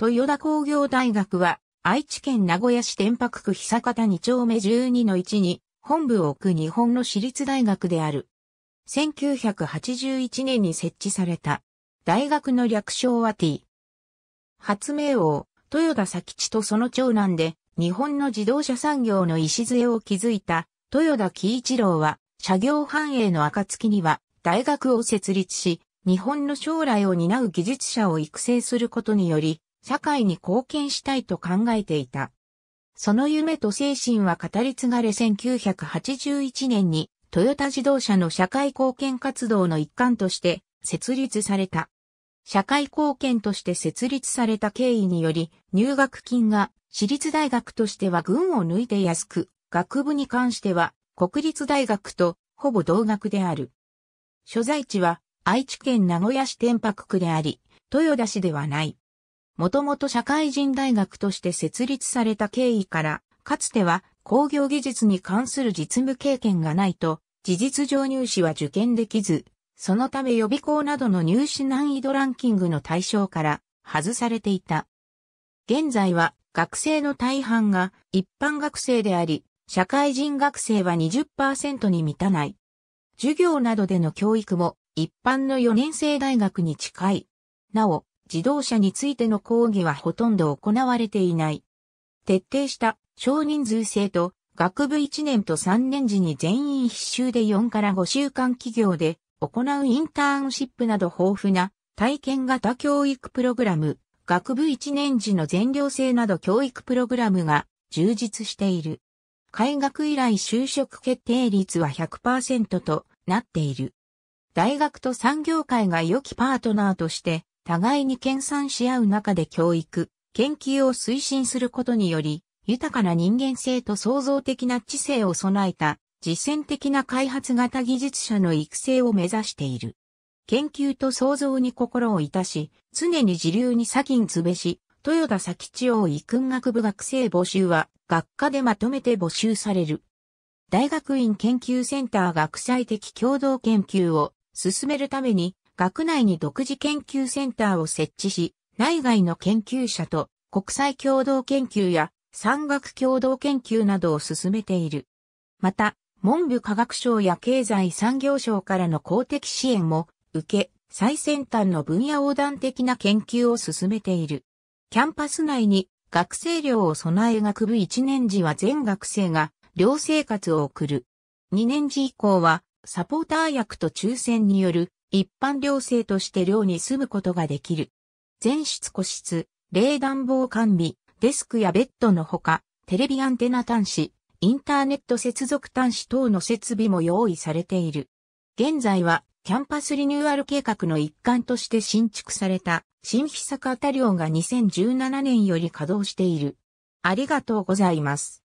豊田工業大学は、愛知県名古屋市天白区久方2丁目12の1に、本部を置く日本の私立大学である。1981年に設置された。大学の略称は T。発明王、豊田佐吉とその長男で、日本の自動車産業の礎を築いた、豊田喜一郎は、社業繁栄の暁には、大学を設立し、日本の将来を担う技術者を育成することにより、社会に貢献したいと考えていた。その夢と精神は語り継がれ1981年にトヨタ自動車の社会貢献活動の一環として設立された。社会貢献として設立された経緯により、入学金が私立大学としては群を抜いて安く、学部に関しては国立大学とほぼ同額である。所在地は愛知県名古屋市天白区であり、豊田市ではない。もともと社会人大学として設立された経緯から、かつては工業技術に関する実務経験がないと、事実上入試は受験できず、そのため予備校などの入試難易度ランキングの対象から外されていた。現在は学生の大半が一般学生であり、社会人学生は20%に満たない。授業などでの教育も一般の4年生大学に近い。なお、自動車についての講義はほとんど行われていない。徹底した少人数制と学部1年と3年時に全員必修で4から5週間企業で行うインターンシップなど豊富な体験型教育プログラム、学部1年時の全寮制など教育プログラムが充実している。開学以来就職決定率は100%となっている。大学と産業界が良きパートナーとして互いに研鑽し合う中で教育、研究を推進することにより、豊かな人間性と創造的な知性を備えた、実践的な開発型技術者の育成を目指している。研究と創造に心をいたし、常に自流に先につべし、豊田佐吉王医訓学部学生募集は、学科でまとめて募集される。大学院研究センター学際的共同研究を進めるために、学内に独自研究センターを設置し、内外の研究者と国際共同研究や産学共同研究などを進めている。また、文部科学省や経済産業省からの公的支援も受け、最先端の分野横断的な研究を進めている。キャンパス内に学生寮を備え学部1年時は全学生が寮生活を送る。2年時以降はサポーター役と抽選による一般寮生として寮に住むことができる。全室個室、冷暖房完備、デスクやベッドのほか、テレビアンテナ端子、インターネット接続端子等の設備も用意されている。現在は、キャンパスリニューアル計画の一環として新築された、新久坂田寮が2017年より稼働している。ありがとうございます。